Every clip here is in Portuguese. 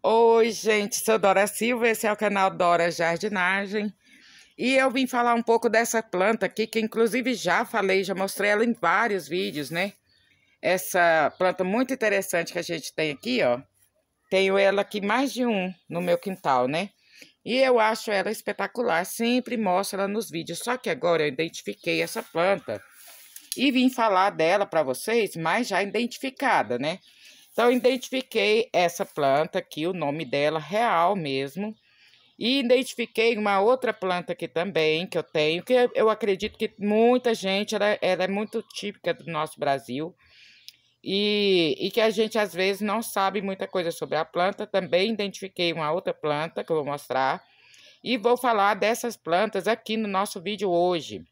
Oi, gente, sou Dora Silva, esse é o canal Dora Jardinagem. E eu vim falar um pouco dessa planta aqui, que inclusive já falei, já mostrei ela em vários vídeos, né? Essa planta muito interessante que a gente tem aqui, ó. Tenho ela aqui mais de um no meu quintal, né? E eu acho ela espetacular, sempre mostro ela nos vídeos. Só que agora eu identifiquei essa planta e vim falar dela para vocês, mas já identificada, né? Então, identifiquei essa planta aqui, o nome dela real mesmo. E identifiquei uma outra planta aqui também, que eu tenho, que eu acredito que muita gente, ela, ela é muito típica do nosso Brasil. E, e que a gente, às vezes, não sabe muita coisa sobre a planta. Também identifiquei uma outra planta, que eu vou mostrar. E vou falar dessas plantas aqui no nosso vídeo hoje.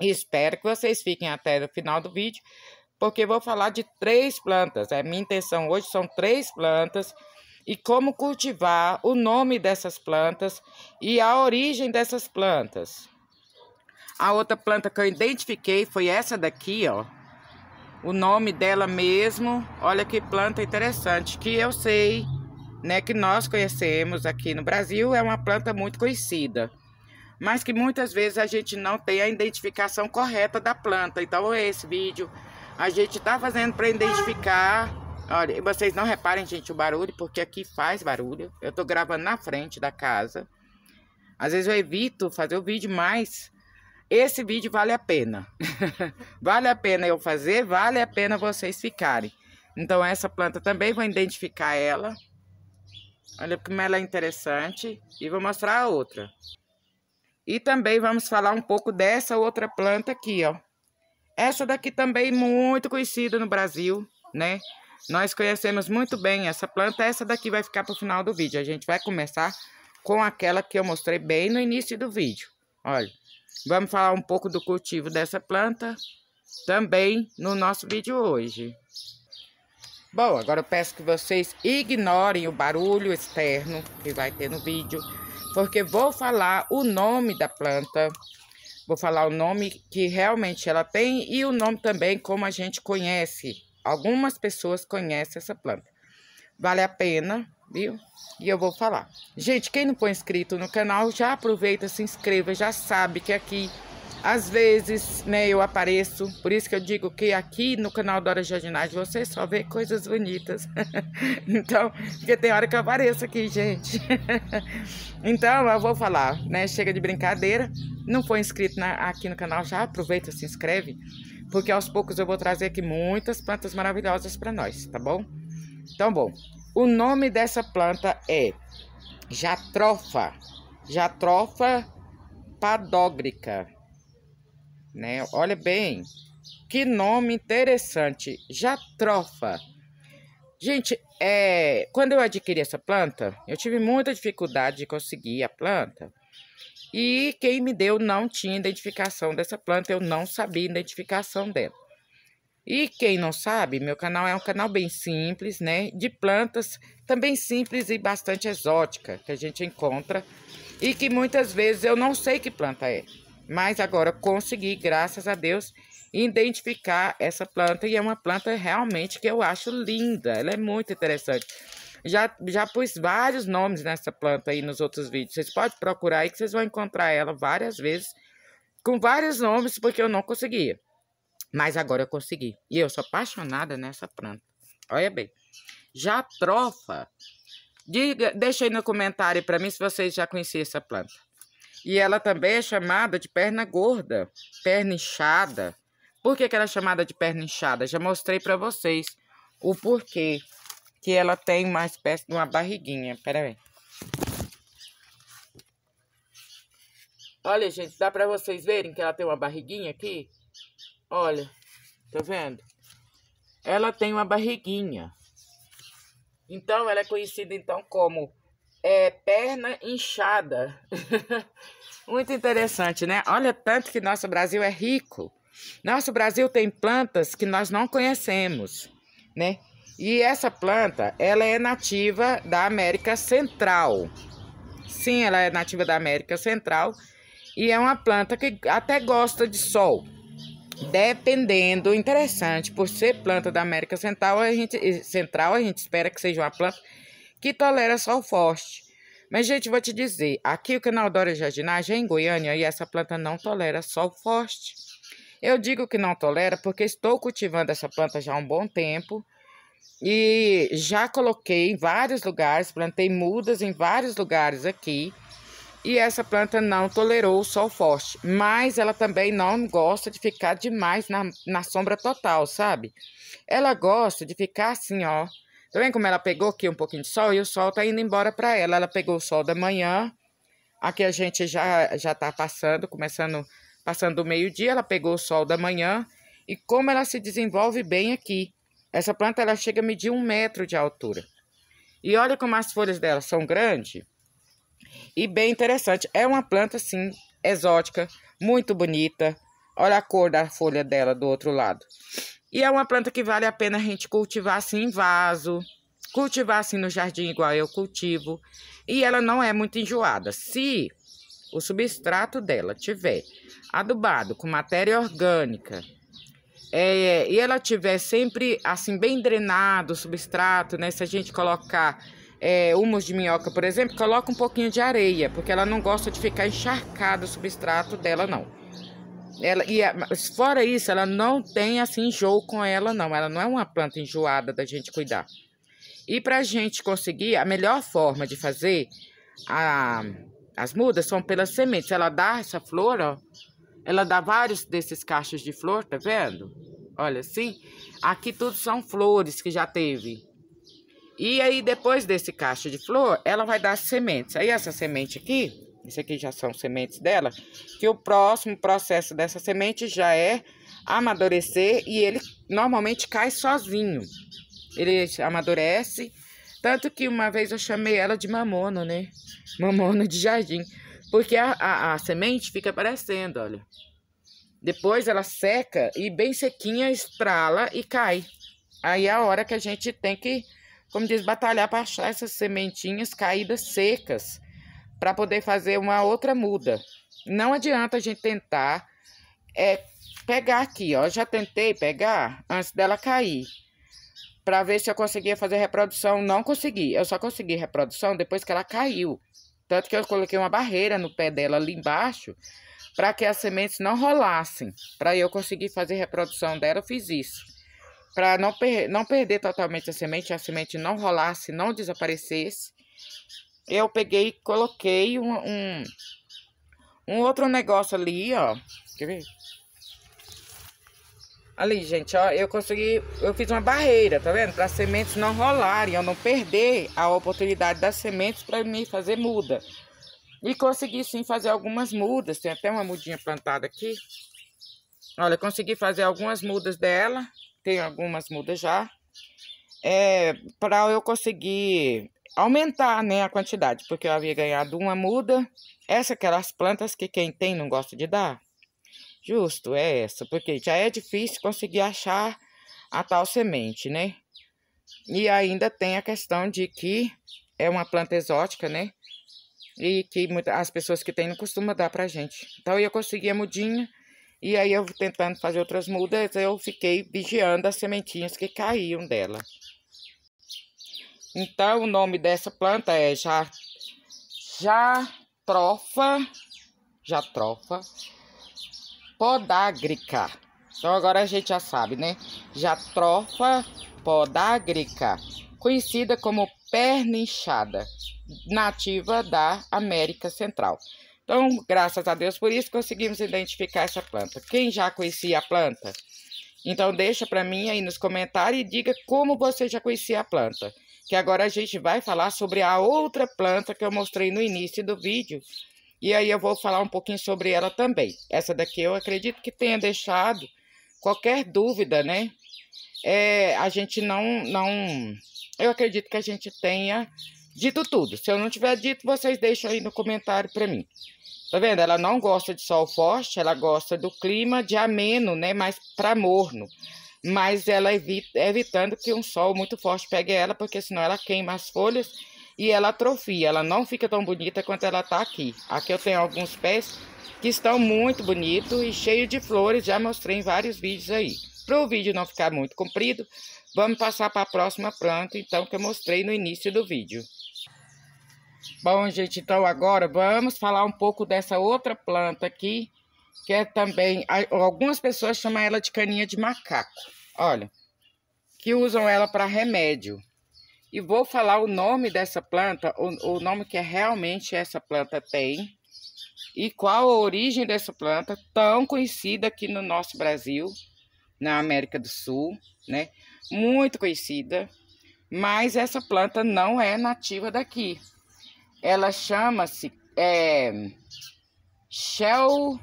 Espero que vocês fiquem até o final do vídeo, porque vou falar de três plantas. É minha intenção hoje são três plantas e como cultivar, o nome dessas plantas e a origem dessas plantas. A outra planta que eu identifiquei foi essa daqui, ó. O nome dela mesmo. Olha que planta interessante, que eu sei, né, que nós conhecemos aqui no Brasil, é uma planta muito conhecida. Mas que muitas vezes a gente não tem a identificação correta da planta. Então, esse vídeo a gente tá fazendo para identificar. Olha, vocês não reparem, gente, o barulho, porque aqui faz barulho. Eu tô gravando na frente da casa. Às vezes eu evito fazer o vídeo, mas esse vídeo vale a pena. vale a pena eu fazer, vale a pena vocês ficarem. Então essa planta também vou identificar ela. Olha como ela é interessante. E vou mostrar a outra. E também vamos falar um pouco dessa outra planta aqui, ó. Essa daqui também muito conhecida no Brasil, né? Nós conhecemos muito bem essa planta. Essa daqui vai ficar para o final do vídeo. A gente vai começar com aquela que eu mostrei bem no início do vídeo. Olha, vamos falar um pouco do cultivo dessa planta também no nosso vídeo hoje. Bom, agora eu peço que vocês ignorem o barulho externo que vai ter no vídeo, porque vou falar o nome da planta Vou falar o nome que realmente ela tem e o nome também como a gente conhece. Algumas pessoas conhecem essa planta. Vale a pena, viu? E eu vou falar. Gente, quem não for inscrito no canal, já aproveita, se inscreva, já sabe que aqui às vezes, né, eu apareço, por isso que eu digo que aqui no canal Dora Jardinagem você só vê coisas bonitas. então, porque tem hora que eu apareço aqui, gente. então, eu vou falar, né, chega de brincadeira. Não foi inscrito na, aqui no canal, já aproveita, se inscreve, porque aos poucos eu vou trazer aqui muitas plantas maravilhosas para nós, tá bom? Então, bom, o nome dessa planta é Jatrofa. Jatrofa padógrica né? Olha bem, que nome interessante, jatrofa. Gente, é, quando eu adquiri essa planta, eu tive muita dificuldade de conseguir a planta. E quem me deu não tinha identificação dessa planta, eu não sabia a identificação dela. E quem não sabe, meu canal é um canal bem simples, né? De plantas também simples e bastante exótica que a gente encontra e que muitas vezes eu não sei que planta é. Mas agora consegui, graças a Deus, identificar essa planta e é uma planta realmente que eu acho linda, ela é muito interessante. Já, já pus vários nomes nessa planta aí nos outros vídeos. Vocês podem procurar aí que vocês vão encontrar ela várias vezes, com vários nomes, porque eu não conseguia. Mas agora eu consegui. E eu sou apaixonada nessa planta. Olha bem. Já trofa. Diga, deixa aí no comentário para mim se vocês já conheciam essa planta. E ela também é chamada de perna gorda, perna inchada. Por que, que ela é chamada de perna inchada? Já mostrei para vocês o porquê que ela tem uma espécie de uma barriguinha. Pera aí. Olha, gente, dá para vocês verem que ela tem uma barriguinha aqui? Olha, tá vendo? Ela tem uma barriguinha. Então, ela é conhecida, então, como é, perna inchada. Muito interessante, né? Olha tanto que nosso Brasil é rico. Nosso Brasil tem plantas que nós não conhecemos, né? E essa planta, ela é nativa da América Central. Sim, ela é nativa da América Central e é uma planta que até gosta de sol. Dependendo, interessante, por ser planta da América Central, a gente, Central, a gente espera que seja uma planta que tolera sol forte. Mas, gente, vou te dizer, aqui o canal Dora Jardinagem é em Goiânia e essa planta não tolera sol forte. Eu digo que não tolera porque estou cultivando essa planta já há um bom tempo e já coloquei em vários lugares, plantei mudas em vários lugares aqui e essa planta não tolerou o sol forte, mas ela também não gosta de ficar demais na, na sombra total, sabe? Ela gosta de ficar assim, ó, Tá vendo como ela pegou aqui um pouquinho de sol? E o sol tá indo embora para ela. Ela pegou o sol da manhã. Aqui a gente já, já tá passando, começando, passando o meio-dia. Ela pegou o sol da manhã. E como ela se desenvolve bem aqui. Essa planta, ela chega a medir um metro de altura. E olha como as folhas dela são grandes. E bem interessante. É uma planta, assim, exótica, muito bonita. Olha a cor da folha dela do outro lado. E é uma planta que vale a pena a gente cultivar assim em vaso, cultivar assim no jardim igual eu cultivo. E ela não é muito enjoada. Se o substrato dela tiver adubado com matéria orgânica, é, e ela tiver sempre assim bem drenado o substrato, né? Se a gente colocar é, humus de minhoca, por exemplo, coloca um pouquinho de areia, porque ela não gosta de ficar encharcado o substrato dela, não. Ela, e é, a, fora isso, ela não tem assim enjoo com ela, não. Ela não é uma planta enjoada da gente cuidar. E para a gente conseguir, a melhor forma de fazer a, as mudas são pelas sementes. Ela dá essa flor, ó. Ela dá vários desses cachos de flor, tá vendo? Olha assim. Aqui tudo são flores que já teve. E aí, depois desse cacho de flor, ela vai dar sementes. Aí, essa semente aqui, isso aqui já são sementes dela. Que o próximo processo dessa semente já é amadurecer e ele normalmente cai sozinho. Ele amadurece. Tanto que uma vez eu chamei ela de mamona, né? Mamona de jardim. Porque a, a, a semente fica aparecendo, olha. Depois ela seca e bem sequinha estrala e cai. Aí é a hora que a gente tem que, como diz, batalhar para achar essas sementinhas caídas secas para poder fazer uma outra muda. Não adianta a gente tentar é, pegar aqui, ó. Eu já tentei pegar antes dela cair, para ver se eu conseguia fazer reprodução. Não consegui. Eu só consegui reprodução depois que ela caiu. Tanto que eu coloquei uma barreira no pé dela ali embaixo, para que as sementes não rolassem. Para eu conseguir fazer reprodução dela, eu fiz isso. Para não, per não perder totalmente a semente, a semente não rolasse, não desaparecesse eu peguei e coloquei um, um, um outro negócio ali, ó. Quer ver? Ali, gente, ó, eu consegui, eu fiz uma barreira, tá vendo? Para as sementes não rolarem, eu não perder a oportunidade das sementes para me fazer muda. E consegui sim fazer algumas mudas, tem até uma mudinha plantada aqui. Olha, consegui fazer algumas mudas dela, tem algumas mudas já. É, para eu conseguir aumentar né, a quantidade, porque eu havia ganhado uma muda. Essa aquelas plantas que quem tem não gosta de dar. Justo, é essa, porque já é difícil conseguir achar a tal semente, né? E ainda tem a questão de que é uma planta exótica, né? E que as pessoas que têm não costumam dar pra gente. Então eu consegui a mudinha, e aí eu tentando fazer outras mudas, eu fiquei vigiando as sementinhas que caíam dela. Então, o nome dessa planta é jatrofa, jatrofa podágrica. Então, agora a gente já sabe, né? Jatrofa podágrica, conhecida como perna inchada, nativa da América Central. Então, graças a Deus por isso conseguimos identificar essa planta. Quem já conhecia a planta? Então deixa para mim aí nos comentários e diga como você já conhecia a planta que agora a gente vai falar sobre a outra planta que eu mostrei no início do vídeo. E aí eu vou falar um pouquinho sobre ela também. Essa daqui eu acredito que tenha deixado qualquer dúvida, né? É, a gente não, não... Eu acredito que a gente tenha dito tudo. Se eu não tiver dito, vocês deixam aí no comentário para mim. Tá vendo? Ela não gosta de sol forte, ela gosta do clima de ameno, né? Mais para morno mas ela evita, evitando que um sol muito forte pegue ela, porque senão ela queima as folhas e ela atrofia, ela não fica tão bonita quanto ela está aqui. Aqui eu tenho alguns pés que estão muito bonitos e cheios de flores, já mostrei em vários vídeos aí. Para o vídeo não ficar muito comprido, vamos passar para a próxima planta, então, que eu mostrei no início do vídeo. Bom, gente, então agora vamos falar um pouco dessa outra planta aqui, que é também. Algumas pessoas chamam ela de caninha de macaco. Olha, que usam ela para remédio. E vou falar o nome dessa planta, o, o nome que realmente essa planta tem e qual a origem dessa planta tão conhecida aqui no nosso Brasil, na América do Sul, né? Muito conhecida, mas essa planta não é nativa daqui. Ela chama-se é, Shell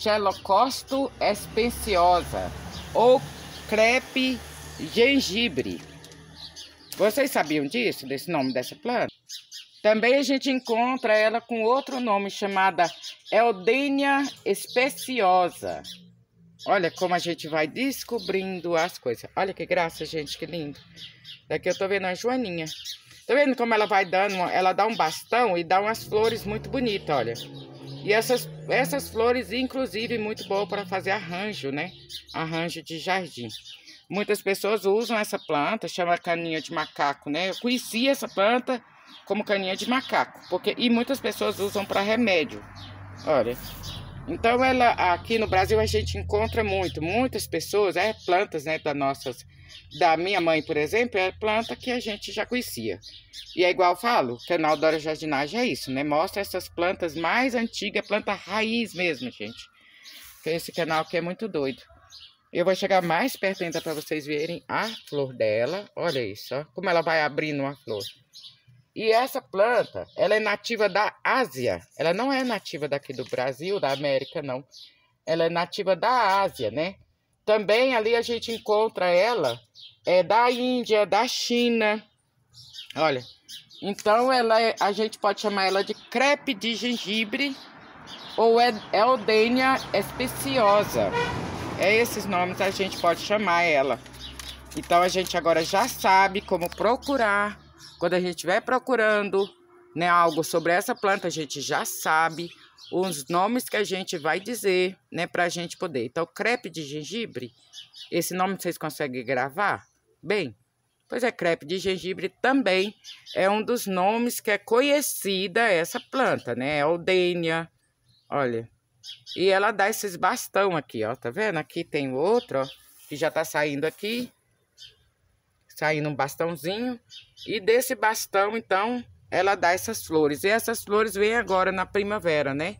xelocosto espenciosa ou crepe gengibre. Vocês sabiam disso, desse nome dessa planta? Também a gente encontra ela com outro nome chamada Eldênia especiosa. Olha como a gente vai descobrindo as coisas. Olha que graça, gente, que lindo. Daqui eu tô vendo a Joaninha. Tá vendo como ela vai dando? Ela dá um bastão e dá umas flores muito bonitas, olha. E essas, essas flores, inclusive, muito boa para fazer arranjo, né? Arranjo de jardim. Muitas pessoas usam essa planta, chama caninha de macaco, né? Eu conheci essa planta como caninha de macaco, porque e muitas pessoas usam para remédio. Olha. Então ela aqui no Brasil a gente encontra muito, muitas pessoas, é plantas, né, das nossas da minha mãe, por exemplo, é planta que a gente já conhecia. E é igual eu falo, o canal Dora Jardinagem é isso, né? Mostra essas plantas mais antigas, planta raiz mesmo, gente. Tem esse canal aqui é muito doido. Eu vou chegar mais perto ainda para vocês verem a flor dela. Olha isso, ó, como ela vai abrindo uma flor. E essa planta, ela é nativa da Ásia. Ela não é nativa daqui do Brasil, da América, não. Ela é nativa da Ásia, né? Também ali a gente encontra ela é da Índia, da China. Olha, então ela é, a gente pode chamar ela de crepe de gengibre ou é, é Eldênia especiosa. É esses nomes a gente pode chamar ela. Então a gente agora já sabe como procurar quando a gente vai procurando né, algo sobre essa planta, a gente já sabe os nomes que a gente vai dizer, né, para a gente poder. Então, crepe de gengibre, esse nome vocês conseguem gravar? Bem, pois é, crepe de gengibre também é um dos nomes que é conhecida essa planta, né? É Aldênia, olha. E ela dá esses bastão aqui, ó, tá vendo? Aqui tem outro, ó, que já tá saindo aqui, saindo um bastãozinho. E desse bastão, então, ela dá essas flores. E essas flores vêm agora na primavera, né?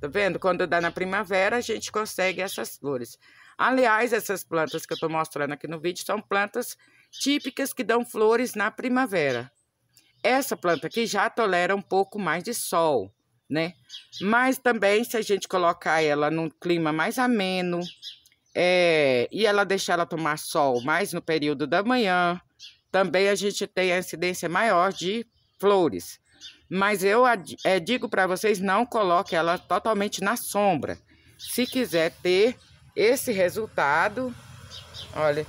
Tá vendo? Quando dá na primavera, a gente consegue essas flores. Aliás, essas plantas que eu tô mostrando aqui no vídeo são plantas típicas que dão flores na primavera. Essa planta aqui já tolera um pouco mais de sol, né? Mas também, se a gente colocar ela num clima mais ameno, é, e ela deixar ela tomar sol mais no período da manhã, também a gente tem a incidência maior de flores. Mas eu é, digo para vocês, não coloque ela totalmente na sombra. Se quiser ter esse resultado, olha,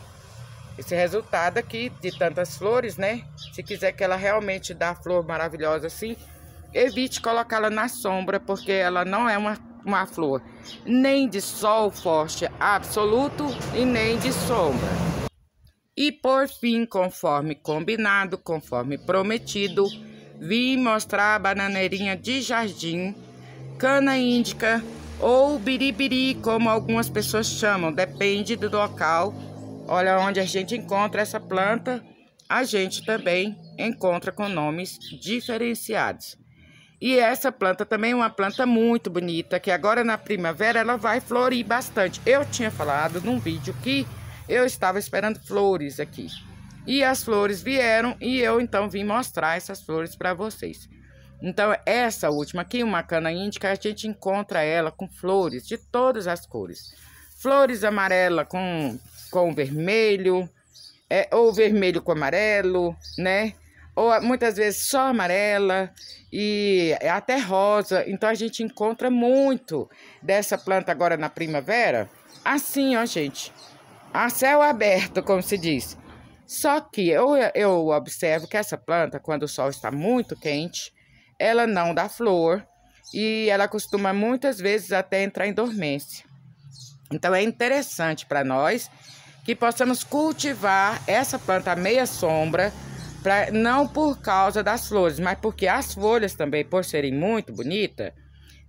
esse resultado aqui de tantas flores, né? Se quiser que ela realmente dá flor maravilhosa assim, evite colocá-la na sombra, porque ela não é uma, uma flor nem de sol forte absoluto e nem de sombra. E por fim, conforme combinado, conforme prometido, vim mostrar a bananeirinha de jardim, cana índica ou biribiri, como algumas pessoas chamam, depende do local. Olha onde a gente encontra essa planta, a gente também encontra com nomes diferenciados. E essa planta também é uma planta muito bonita, que agora na primavera ela vai florir bastante. Eu tinha falado num vídeo que eu estava esperando flores aqui. E as flores vieram e eu então vim mostrar essas flores para vocês. Então, essa última aqui, uma cana índica, a gente encontra ela com flores de todas as cores. Flores amarela com, com vermelho, é, ou vermelho com amarelo, né? Ou muitas vezes só amarela e até rosa. Então, a gente encontra muito dessa planta agora na primavera. Assim, ó, gente a céu aberto, como se diz. Só que eu, eu observo que essa planta, quando o sol está muito quente, ela não dá flor e ela costuma muitas vezes até entrar em dormência. Então é interessante para nós que possamos cultivar essa planta meia sombra, pra, não por causa das flores, mas porque as folhas também, por serem muito bonitas,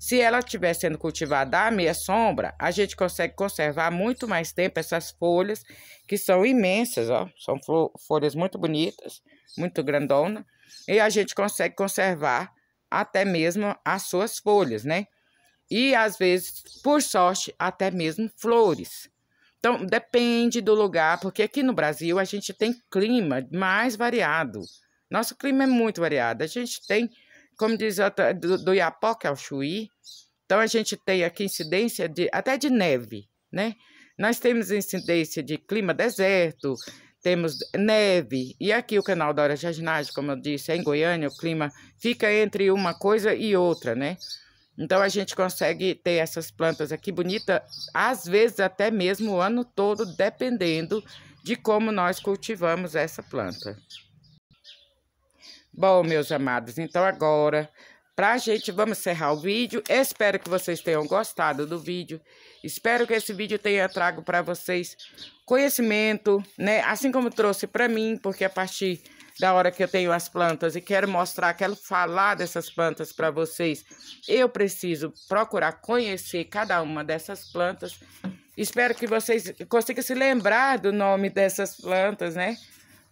se ela estiver sendo cultivada à meia sombra, a gente consegue conservar muito mais tempo essas folhas, que são imensas, ó, são folhas muito bonitas, muito grandona, e a gente consegue conservar até mesmo as suas folhas, né? E às vezes, por sorte, até mesmo flores. Então, depende do lugar, porque aqui no Brasil a gente tem clima mais variado. Nosso clima é muito variado. A gente tem como diz outra, do, do é o Chuí. Então, a gente tem aqui incidência de, até de neve, né? Nós temos incidência de clima deserto, temos neve, e aqui o canal da Hora Ginásio, como eu disse, é em Goiânia, o clima fica entre uma coisa e outra, né? Então a gente consegue ter essas plantas aqui bonitas, às vezes até mesmo o ano todo, dependendo de como nós cultivamos essa planta. Bom, meus amados, então agora, pra gente, vamos encerrar o vídeo. Espero que vocês tenham gostado do vídeo. Espero que esse vídeo tenha trago para vocês conhecimento, né? Assim como trouxe para mim, porque a partir da hora que eu tenho as plantas e quero mostrar, quero falar dessas plantas para vocês, eu preciso procurar conhecer cada uma dessas plantas. Espero que vocês consigam se lembrar do nome dessas plantas, né?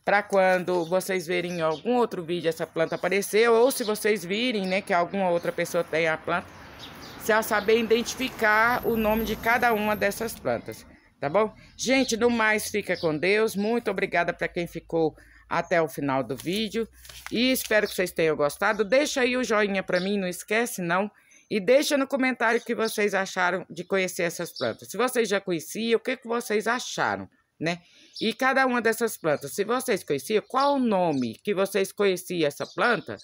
para quando vocês verem em algum outro vídeo essa planta aparecer, ou se vocês virem né, que alguma outra pessoa tem a planta, vai saber identificar o nome de cada uma dessas plantas, tá bom? Gente, no mais, fica com Deus. Muito obrigada para quem ficou até o final do vídeo. E espero que vocês tenham gostado. Deixa aí o joinha para mim, não esquece não. E deixa no comentário o que vocês acharam de conhecer essas plantas. Se vocês já conheciam, o que, que vocês acharam né? E cada uma dessas plantas, se vocês conheciam, qual o nome que vocês conheciam essa planta?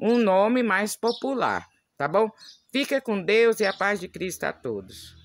Um nome mais popular, tá bom? Fica com Deus e a paz de Cristo a todos.